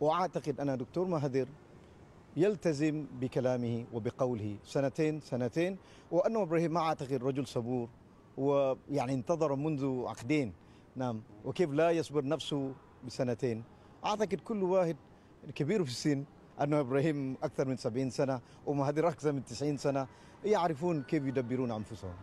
واعتقد ان دكتور مهدر يلتزم بكلامه وبقوله سنتين سنتين وانه ابراهيم ما اعتقد رجل صبور ويعني انتظر منذ عقدين نعم وكيف لا يصبر نفسه بسنتين اعتقد كل واحد كبير في السن انه ابراهيم اكثر من 70 سنه ومهدر اكثر من 90 سنه يعرفون كيف يدبرون انفسهم